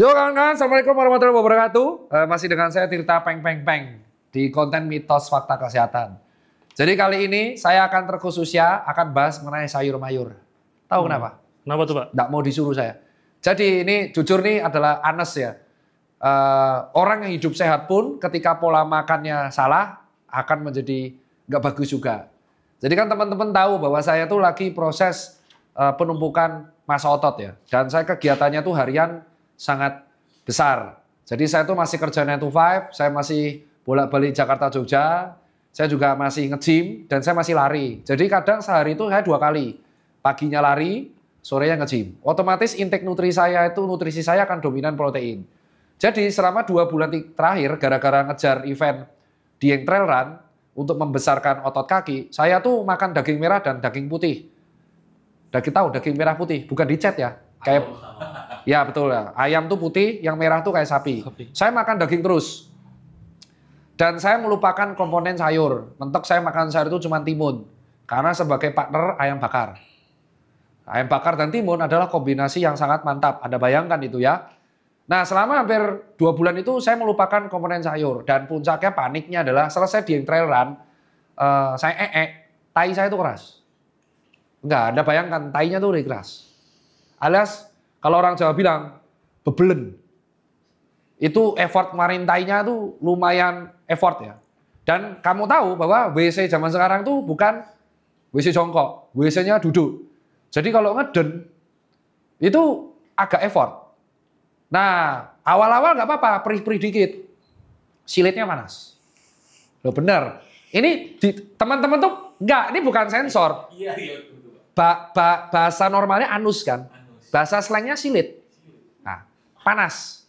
Yo kawan-kawan, Assalamualaikum warahmatullahi wabarakatuh. Uh, masih dengan saya Tirta Peng Peng Peng di konten mitos fakta kesehatan. Jadi kali ini saya akan terkhusus ya akan bahas mengenai sayur mayur. Tahu hmm. kenapa? Kenapa tuh Pak? Tidak mau disuruh saya. Jadi ini jujur nih adalah anes ya. Uh, orang yang hidup sehat pun ketika pola makannya salah akan menjadi nggak bagus juga. Jadi kan teman-teman tahu bahwa saya tuh lagi proses uh, penumpukan massa otot ya. Dan saya kegiatannya tuh harian sangat besar. Jadi saya itu masih kerja 9 to 5, saya masih bolak-balik Jakarta Jogja, saya juga masih nge-gym dan saya masih lari. Jadi kadang sehari itu saya dua kali. Paginya lari, sorenya nge-gym. Otomatis intake nutrisi saya itu nutrisi saya akan dominan protein. Jadi selama dua bulan terakhir gara-gara ngejar event dieng trail run untuk membesarkan otot kaki, saya tuh makan daging merah dan daging putih. Daging tahu daging merah putih, bukan dicet ya. Kayak Ya betul ya. Ayam tuh putih, yang merah tuh kayak sapi. sapi. Saya makan daging terus. Dan saya melupakan komponen sayur. Mentok saya makan sayur itu cuma timun. Karena sebagai partner ayam bakar. Ayam bakar dan timun adalah kombinasi yang sangat mantap. Anda bayangkan itu ya. Nah selama hampir dua bulan itu saya melupakan komponen sayur. Dan puncaknya paniknya adalah selesai di trail run. Uh, saya ee, -e, tai saya itu keras. Enggak, Anda bayangkan, tainya tuh udah keras. Alias kalau orang Jawa bilang bebelen. Itu effort marintainya itu lumayan effort ya. Dan kamu tahu bahwa WC zaman sekarang tuh bukan WC jongkok, WC-nya duduk. Jadi kalau ngeden itu agak effort. Nah, awal-awal nggak apa-apa, perih-perih dikit. Silitnya panas. Loh bener. Ini teman-teman tuh nggak, ini bukan sensor. Iya, iya, ba, ba, bahasa normalnya anus kan. Bahasa slangnya silit. Nah, panas.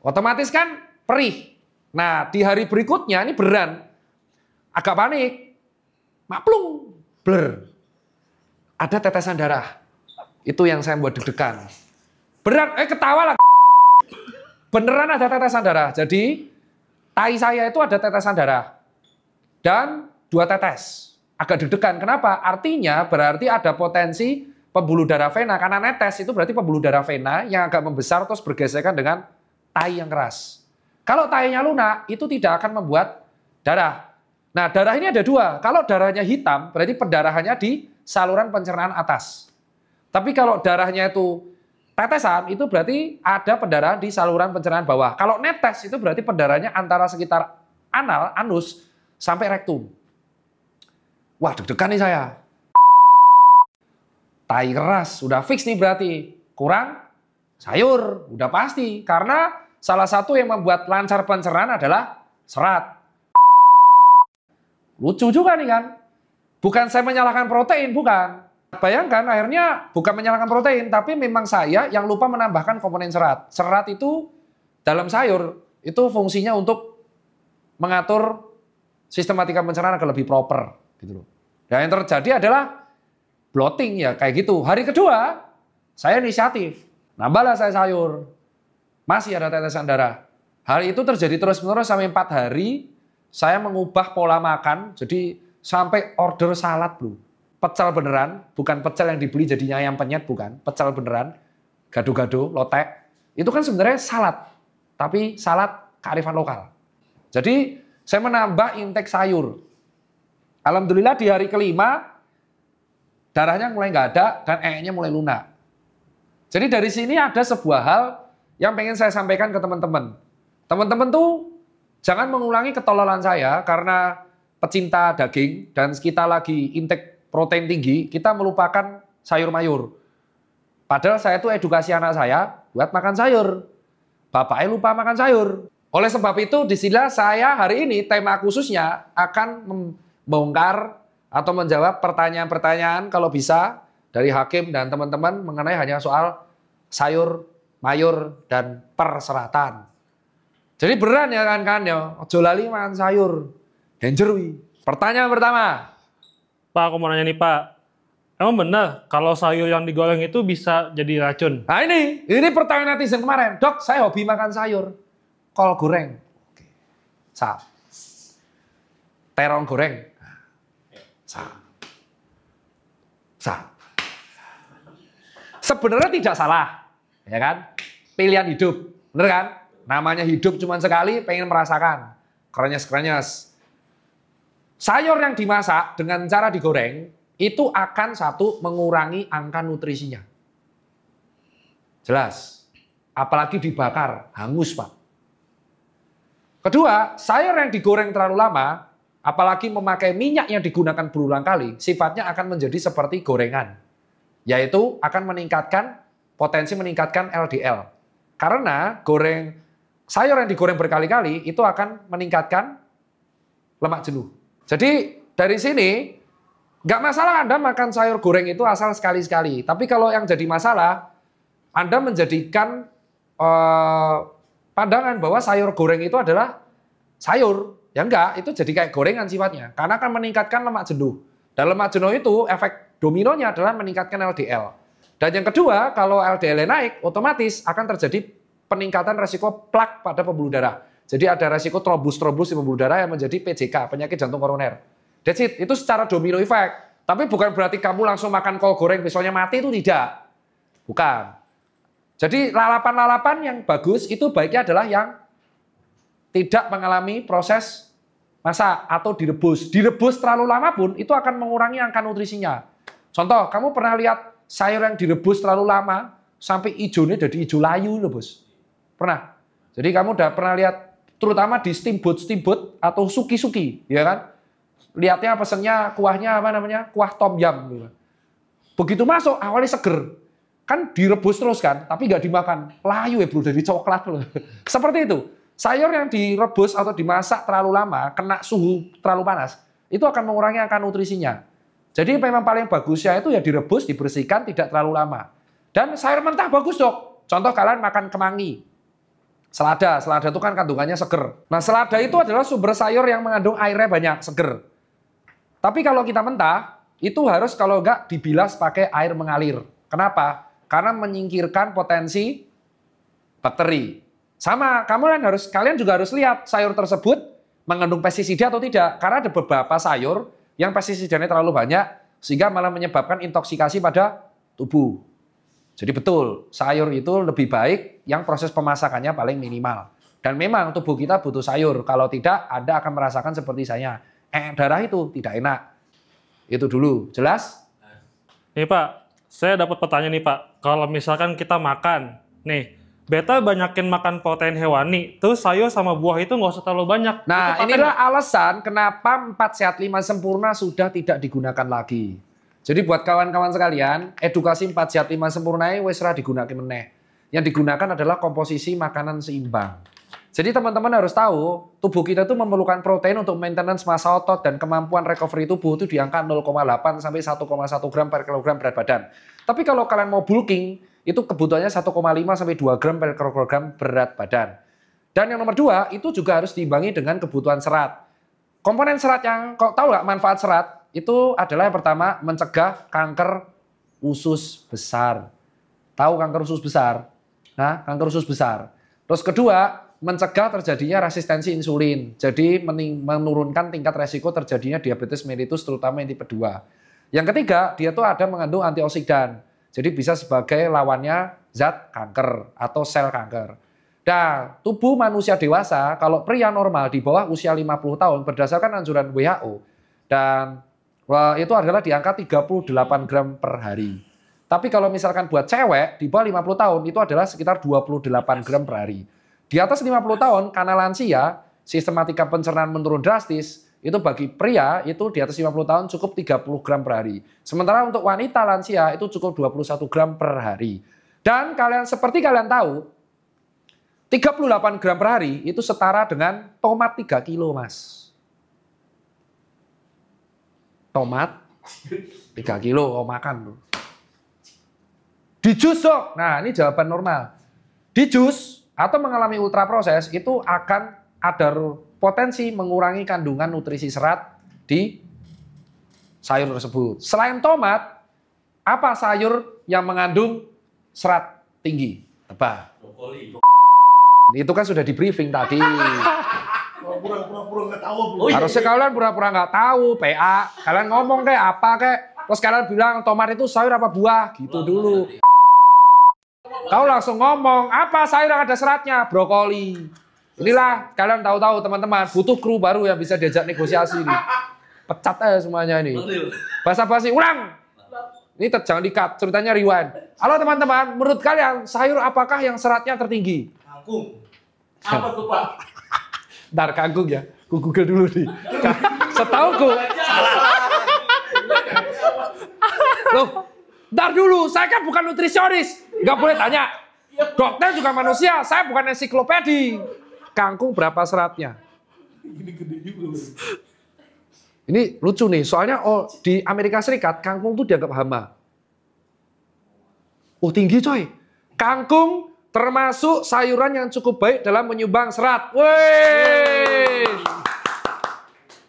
Otomatis kan perih. Nah, di hari berikutnya ini beran. Agak panik. Maplung. Bler. Ada tetesan darah. Itu yang saya buat deg-degan. Beran, eh ketawa lah. Beneran ada tetesan darah. Jadi, tai saya itu ada tetesan darah. Dan dua tetes. Agak deg-degan. Kenapa? Artinya berarti ada potensi pembuluh darah vena karena netes itu berarti pembuluh darah vena yang agak membesar terus bergesekan dengan tai yang keras. Kalau tainya lunak itu tidak akan membuat darah. Nah, darah ini ada dua. Kalau darahnya hitam berarti pendarahannya di saluran pencernaan atas. Tapi kalau darahnya itu tetesan itu berarti ada pendarahan di saluran pencernaan bawah. Kalau netes itu berarti pendarahannya antara sekitar anal, anus sampai rektum. Wah, deg-degan nih saya Tai keras sudah fix nih berarti. Kurang sayur udah pasti karena salah satu yang membuat lancar pencernaan adalah serat. Lucu juga nih kan. Bukan saya menyalahkan protein, bukan. Bayangkan akhirnya bukan menyalahkan protein, tapi memang saya yang lupa menambahkan komponen serat. Serat itu dalam sayur itu fungsinya untuk mengatur sistematika pencernaan agar lebih proper gitu loh. Nah, yang terjadi adalah bloating ya kayak gitu. Hari kedua saya inisiatif, nambahlah saya sayur, masih ada tetesan darah. Hal itu terjadi terus-menerus sampai empat hari. Saya mengubah pola makan, jadi sampai order salad bro. Pecel beneran, bukan pecel yang dibeli jadinya ayam penyet, bukan. Pecel beneran, gado-gado, lotek. Itu kan sebenarnya salad, tapi salad kearifan lokal. Jadi saya menambah intake sayur. Alhamdulillah di hari kelima Darahnya mulai nggak ada dan e-nya mulai lunak. Jadi dari sini ada sebuah hal yang pengen saya sampaikan ke teman-teman. Teman-teman tuh jangan mengulangi ketololan saya karena pecinta daging dan kita lagi intake protein tinggi, kita melupakan sayur mayur. Padahal saya tuh edukasi anak saya buat makan sayur. Bapaknya lupa makan sayur. Oleh sebab itu, disinilah saya hari ini tema khususnya akan membongkar atau menjawab pertanyaan-pertanyaan kalau bisa dari hakim dan teman-teman mengenai hanya soal sayur, mayur, dan perseratan. Jadi beran ya kan kan ya, ojo lali makan sayur. Henjerwi. Pertanyaan pertama. Pak, aku mau nanya nih Pak. Emang benar kalau sayur yang digoreng itu bisa jadi racun? Nah ini, ini pertanyaan netizen kemarin. Dok, saya hobi makan sayur. Kol goreng. Oke. Terong goreng salah. Sebenarnya tidak salah, ya kan? Pilihan hidup, bener kan? Namanya hidup cuma sekali, pengen merasakan. kerennya krenyes Sayur yang dimasak dengan cara digoreng, itu akan satu mengurangi angka nutrisinya. Jelas. Apalagi dibakar, hangus Pak. Kedua, sayur yang digoreng terlalu lama apalagi memakai minyak yang digunakan berulang kali, sifatnya akan menjadi seperti gorengan, yaitu akan meningkatkan potensi meningkatkan LDL. Karena goreng sayur yang digoreng berkali-kali itu akan meningkatkan lemak jenuh. Jadi dari sini nggak masalah Anda makan sayur goreng itu asal sekali-sekali. Tapi kalau yang jadi masalah, Anda menjadikan eh, pandangan bahwa sayur goreng itu adalah sayur Ya enggak, itu jadi kayak gorengan sifatnya. Karena akan meningkatkan lemak jenuh. Dan lemak jenuh itu efek dominonya adalah meningkatkan LDL. Dan yang kedua, kalau LDL naik, otomatis akan terjadi peningkatan resiko plak pada pembuluh darah. Jadi ada resiko trobus-trobus di pembuluh darah yang menjadi PJK, penyakit jantung koroner. That's it, itu secara domino effect. Tapi bukan berarti kamu langsung makan kol goreng besoknya mati itu tidak. Bukan. Jadi lalapan-lalapan yang bagus itu baiknya adalah yang tidak mengalami proses masa atau direbus. Direbus terlalu lama pun itu akan mengurangi angka nutrisinya. Contoh, kamu pernah lihat sayur yang direbus terlalu lama sampai hijaunya jadi hijau layu loh bos. Pernah? Jadi kamu udah pernah lihat terutama di steamboat steamboat atau suki suki, ya kan? Lihatnya pesennya kuahnya apa namanya kuah tom yum. Gitu. Begitu masuk awalnya seger, kan direbus terus kan, tapi nggak dimakan, layu ya bro dari coklat loh. Seperti itu. Sayur yang direbus atau dimasak terlalu lama, kena suhu terlalu panas, itu akan mengurangi angka nutrisinya. Jadi memang paling bagusnya itu ya direbus, dibersihkan, tidak terlalu lama. Dan sayur mentah bagus dok. Contoh kalian makan kemangi, selada. Selada itu kan kandungannya seger. Nah selada itu adalah sumber sayur yang mengandung airnya banyak, seger. Tapi kalau kita mentah, itu harus kalau enggak dibilas pakai air mengalir. Kenapa? Karena menyingkirkan potensi bakteri. Sama, kamu kan harus kalian juga harus lihat sayur tersebut mengandung pestisida atau tidak. Karena ada beberapa sayur yang pestisidanya terlalu banyak sehingga malah menyebabkan intoksikasi pada tubuh. Jadi betul, sayur itu lebih baik yang proses pemasakannya paling minimal. Dan memang tubuh kita butuh sayur. Kalau tidak, Anda akan merasakan seperti saya. Eh, darah itu tidak enak. Itu dulu. Jelas? Nih Pak, saya dapat pertanyaan nih Pak. Kalau misalkan kita makan, nih beta banyakin makan protein hewani, terus sayur sama buah itu nggak usah terlalu banyak. Nah, inilah alasan kenapa 4 sehat 5 sempurna sudah tidak digunakan lagi. Jadi buat kawan-kawan sekalian, edukasi 4 sehat 5 sempurna ini wesra digunakan meneh. Yang digunakan adalah komposisi makanan seimbang. Jadi teman-teman harus tahu, tubuh kita itu memerlukan protein untuk maintenance massa otot dan kemampuan recovery tubuh itu di angka 0,8 sampai 1,1 gram per kilogram berat badan. Tapi kalau kalian mau bulking, itu kebutuhannya 1,5 sampai 2 gram per kilogram berat badan. Dan yang nomor dua itu juga harus diimbangi dengan kebutuhan serat. Komponen serat yang kau tahu nggak manfaat serat itu adalah yang pertama mencegah kanker usus besar. Tahu kanker usus besar? Nah, kanker usus besar. Terus kedua, mencegah terjadinya resistensi insulin. Jadi menurunkan tingkat resiko terjadinya diabetes mellitus terutama yang tipe 2. Yang ketiga, dia tuh ada mengandung antioksidan. Jadi bisa sebagai lawannya zat kanker atau sel kanker. Nah, tubuh manusia dewasa kalau pria normal di bawah usia 50 tahun berdasarkan anjuran WHO dan eh, itu adalah di angka 38 gram per hari. Tapi kalau misalkan buat cewek di bawah 50 tahun itu adalah sekitar 28 gram per hari. Di atas 50 tahun karena lansia sistematika pencernaan menurun drastis, itu bagi pria itu di atas 50 tahun cukup 30 gram per hari. Sementara untuk wanita lansia itu cukup 21 gram per hari. Dan kalian seperti kalian tahu, 38 gram per hari itu setara dengan tomat 3 kilo mas. Tomat 3 kilo, oh makan tuh. Di jus so. nah ini jawaban normal. Di jus atau mengalami ultra proses itu akan ada potensi mengurangi kandungan nutrisi serat di sayur tersebut. Selain tomat, apa sayur yang mengandung serat tinggi? Tebak. Brokoli. Itu kan sudah di briefing tadi. Oh, iya, Harusnya iya. kalian pura-pura nggak tahu, PA. Kalian ngomong kayak apa kayak. Terus kalian bilang tomat itu sayur apa buah? Gitu dulu. Iya, Kau langsung ngomong, apa sayur yang ada seratnya? Brokoli. Inilah kalian tahu-tahu teman-teman butuh kru baru yang bisa diajak negosiasi ini. Pecat aja semuanya ini. Bahasa basi ulang. Ini jangan dikat, ceritanya rewind. Halo teman-teman, menurut kalian sayur apakah yang seratnya tertinggi? Kangkung. Apa tuh Pak? Dar kangkung ya. Ku google dulu nih. Setauku. Loh, dar dulu, saya kan bukan nutrisionis. Gak boleh tanya. Dokter juga manusia, saya bukan ensiklopedi. Kangkung berapa seratnya? Ini gede juga. Ini lucu nih, soalnya oh, di Amerika Serikat kangkung tuh dianggap hama. Oh tinggi coy. Kangkung termasuk sayuran yang cukup baik dalam menyumbang serat. Wih.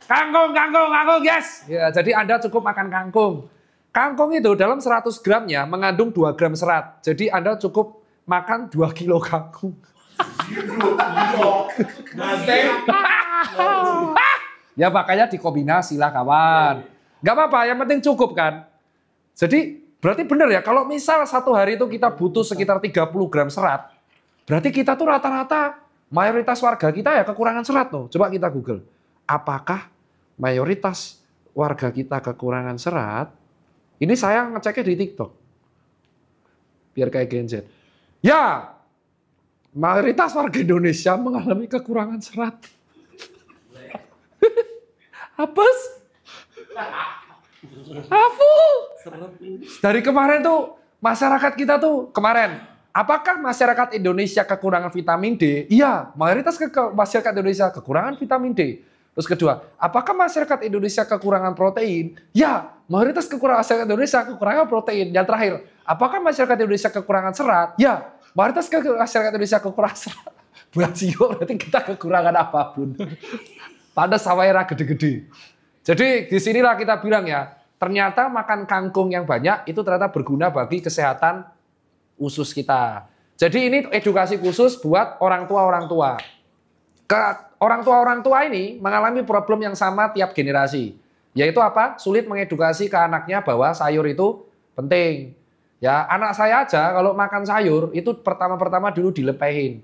Kangkung, kangkung, kangkung, yes. Ya, jadi Anda cukup makan kangkung. Kangkung itu dalam 100 gramnya mengandung 2 gram serat. Jadi Anda cukup makan 2 kilo kangkung ya makanya dikombinasi lah kawan. Gak apa-apa, yang penting cukup kan. Jadi berarti benar ya kalau misal satu hari itu kita butuh sekitar 30 gram serat, berarti kita tuh rata-rata mayoritas warga kita ya kekurangan serat tuh. Coba kita Google. Apakah mayoritas warga kita kekurangan serat? Ini saya ngeceknya di TikTok. Biar kayak Gen Ya, mayoritas warga Indonesia mengalami kekurangan serat. Apes? Afu. Dari kemarin tuh masyarakat kita tuh kemarin apakah masyarakat Indonesia kekurangan vitamin D? Iya, mayoritas ke masyarakat Indonesia kekurangan vitamin D. Terus kedua, apakah masyarakat Indonesia kekurangan protein? Ya, mayoritas kekurangan masyarakat Indonesia kekurangan protein. Yang terakhir, apakah masyarakat Indonesia kekurangan serat? Ya, Mayoritas ke masyarakat Indonesia kekurangan Buat CEO berarti kita kekurangan apapun. Tanda sawaira gede-gede. Jadi di sinilah kita bilang ya, ternyata makan kangkung yang banyak itu ternyata berguna bagi kesehatan usus kita. Jadi ini edukasi khusus buat orang tua-orang tua. orang tua-orang tua ini mengalami problem yang sama tiap generasi. Yaitu apa? Sulit mengedukasi ke anaknya bahwa sayur itu penting. Ya, anak saya aja kalau makan sayur itu pertama-pertama dulu dilepehin.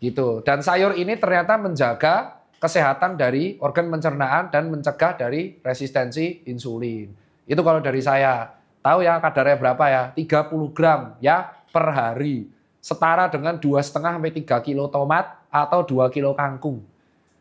Gitu. Dan sayur ini ternyata menjaga kesehatan dari organ pencernaan dan mencegah dari resistensi insulin. Itu kalau dari saya. Tahu ya kadarnya berapa ya? 30 gram ya per hari. Setara dengan 2,5 sampai 3 kilo tomat atau 2 kilo kangkung.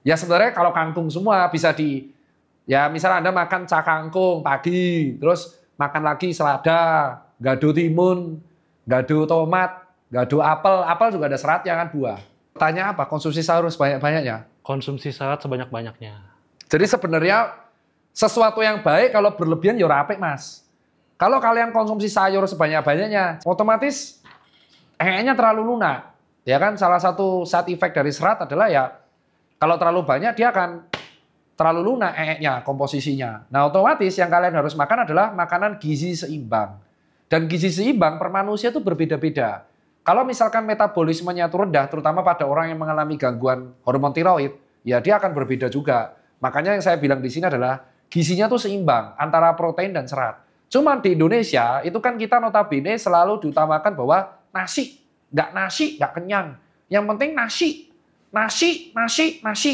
Ya sebenarnya kalau kangkung semua bisa di ya misalnya Anda makan cakangkung pagi, terus makan lagi selada, nggak timun, nggak tomat, nggak apel. Apel juga ada seratnya kan buah. Tanya apa? Konsumsi sayur sebanyak-banyaknya? Konsumsi serat sebanyak-banyaknya. Jadi sebenarnya sesuatu yang baik kalau berlebihan ya rapik Mas. Kalau kalian konsumsi sayur sebanyak-banyaknya, otomatis ehnya terlalu lunak. Ya kan salah satu side effect dari serat adalah ya kalau terlalu banyak dia akan terlalu lunak ehnya komposisinya. Nah, otomatis yang kalian harus makan adalah makanan gizi seimbang. Dan gizi seimbang per manusia itu berbeda-beda. Kalau misalkan metabolismenya itu rendah, terutama pada orang yang mengalami gangguan hormon tiroid, ya dia akan berbeda juga. Makanya yang saya bilang di sini adalah gizinya tuh seimbang antara protein dan serat. Cuman di Indonesia itu kan kita notabene selalu diutamakan bahwa nasi, nggak nasi nggak kenyang. Yang penting nasi, nasi, nasi, nasi,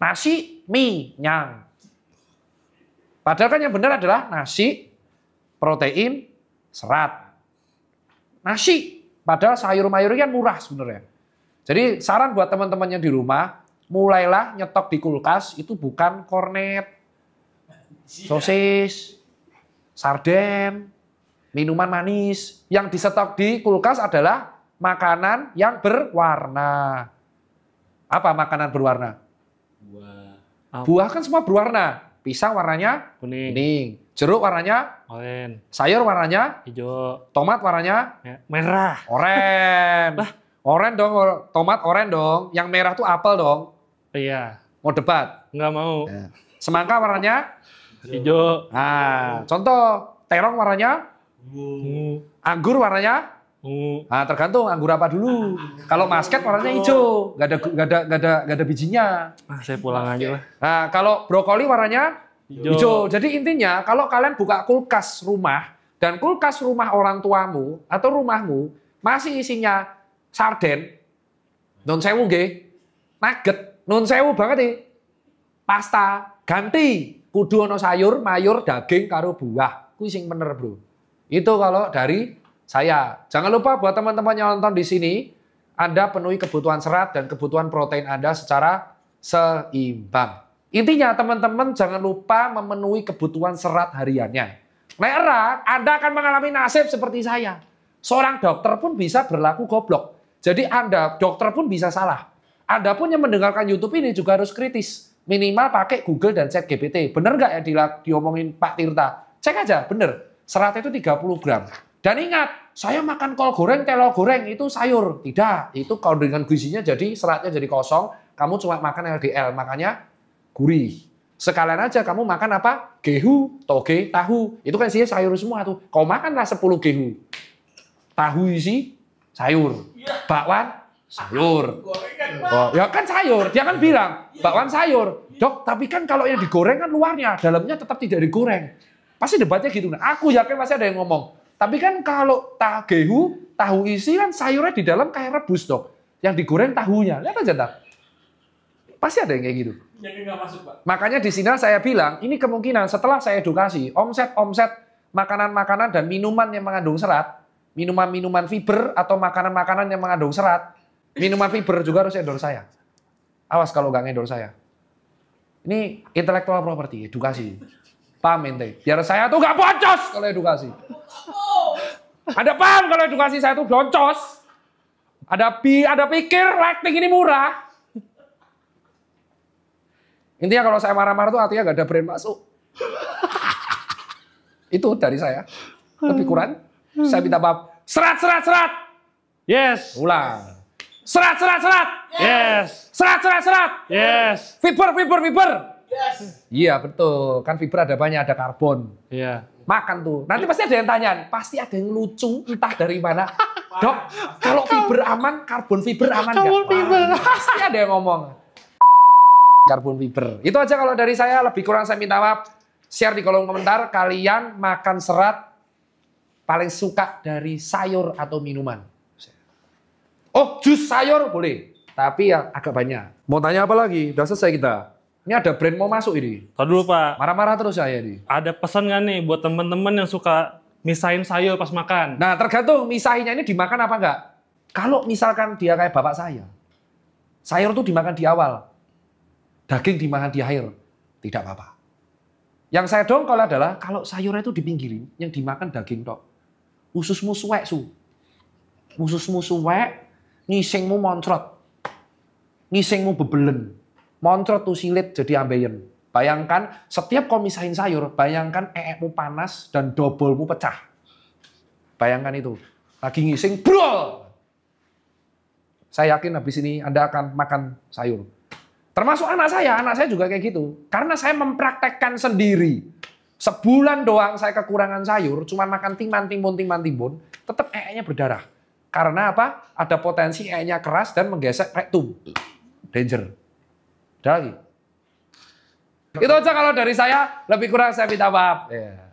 nasi, mie, nyang. Padahal kan yang benar adalah nasi, protein, serat. Nasi, padahal sayur mayurnya kan murah sebenarnya. Jadi saran buat teman-teman yang di rumah, mulailah nyetok di kulkas itu bukan kornet, sosis, sarden, minuman manis. Yang disetok di kulkas adalah makanan yang berwarna. Apa makanan berwarna? Buah. Buah kan semua berwarna. Pisang warnanya kuning. kuning. Jeruk warnanya oren. Sayur warnanya hijau. Tomat warnanya ya, merah. Oren. lah, oren dong, tomat oren dong. Yang merah tuh apel dong. Iya. Mau debat? Enggak mau. Ya. Semangka warnanya hijau. Nah, contoh terong warnanya ungu. Anggur warnanya Oh. Nah, tergantung anggur apa dulu. Kalau masket warnanya hijau, nggak ada nggak ada nggak ada nggak ada bijinya. Ah, saya pulang aja lah. Nah, kalau brokoli warnanya hijau. Jadi intinya kalau kalian buka kulkas rumah dan kulkas rumah orang tuamu atau rumahmu masih isinya sarden, non sewu nggih, nugget, non sewu banget nih. Pasta ganti kudu ono sayur, mayur, daging karo buah. Kuising bener, Bro. Itu kalau dari saya. Jangan lupa buat teman-teman yang nonton di sini, Anda penuhi kebutuhan serat dan kebutuhan protein Anda secara seimbang. Intinya teman-teman jangan lupa memenuhi kebutuhan serat hariannya. Merah, Anda akan mengalami nasib seperti saya. Seorang dokter pun bisa berlaku goblok. Jadi Anda, dokter pun bisa salah. Anda pun yang mendengarkan YouTube ini juga harus kritis. Minimal pakai Google dan chat GPT. Bener nggak ya diomongin Pak Tirta? Cek aja, bener. Serat itu 30 gram. Dan ingat, saya makan kol goreng, telur goreng itu sayur. Tidak, itu kalau dengan gizinya jadi seratnya jadi kosong. Kamu cuma makan LDL, makanya gurih. Sekalian aja kamu makan apa? Gehu, toge, tahu. Itu kan isinya sayur semua tuh. Kau makanlah 10 gehu. Tahu isi sayur. Iya. Bakwan sayur. Kan oh, ya kan sayur. Dia kan iya. bilang bakwan iya. sayur. Dok, tapi kan kalau yang digoreng kan luarnya, dalamnya tetap tidak digoreng. Pasti debatnya gitu. Nah, aku yakin pasti ada yang ngomong, tapi kan kalau tahu tahu isi kan sayurnya di dalam kayak rebus dok. Yang digoreng tahunya. Lihat aja tak. Pasti ada yang kayak gitu. Yang masuk, Pak. Makanya di sini saya bilang, ini kemungkinan setelah saya edukasi, omset-omset makanan-makanan dan minuman yang mengandung serat, minuman-minuman fiber atau makanan-makanan yang mengandung serat, minuman fiber juga harus endorse saya. Awas kalau nggak endorse saya. Ini intelektual properti edukasi. Paham ente? Biar saya tuh nggak bocos kalau edukasi. Oh, ada paham kalau edukasi saya itu doncos. Ada pi, ada pikir, lighting ini murah. Intinya kalau saya marah-marah tuh artinya gak ada brand masuk. itu dari saya. Lebih kurang. Saya minta maaf. Serat, serat, serat. Yes. Ulang. Serat, serat, serat. Yes. Serat, serat, serat. Yes. Fiber, fiber, fiber. Yes. Iya betul. Kan fiber ada banyak, ada karbon. Iya. Yeah makan tuh. Nanti pasti ada yang tanya, pasti ada yang lucu entah dari mana. Dok, kalau fiber aman, karbon fiber aman nggak? Karbon fiber. Pasti ada yang ngomong. Karbon fiber. Itu aja kalau dari saya, lebih kurang saya minta maaf. Share di kolom komentar, kalian makan serat paling suka dari sayur atau minuman. Oh, jus sayur boleh. Tapi yang agak banyak. Mau tanya apa lagi? Udah selesai kita. Ini ada brand mau masuk ini. Tahu dulu Pak. Marah-marah terus saya ini. Ada pesan nggak nih buat teman-teman yang suka misahin sayur pas makan? Nah tergantung misahinnya ini dimakan apa nggak? Kalau misalkan dia kayak bapak saya, sayur tuh dimakan di awal, daging dimakan di akhir, tidak apa-apa. Yang saya dongkol adalah kalau sayurnya itu dipinggirin, yang dimakan daging tok. Ususmu suwek su. Ususmu suwek, ngisingmu moncrot. Ngisingmu bebelen tuh silit jadi ambeien. Bayangkan setiap kau misahin sayur, bayangkan eekmu panas dan dobelmu pecah. Bayangkan itu. Lagi ngising, bro! Saya yakin habis ini Anda akan makan sayur. Termasuk anak saya, anak saya juga kayak gitu. Karena saya mempraktekkan sendiri. Sebulan doang saya kekurangan sayur, cuma makan timan timun timan timun, tetap ee-nya berdarah. Karena apa? Ada potensi ee-nya keras dan menggesek rektum. Danger. Dai. Itu aja kalau dari saya, lebih kurang saya minta maaf. yeah.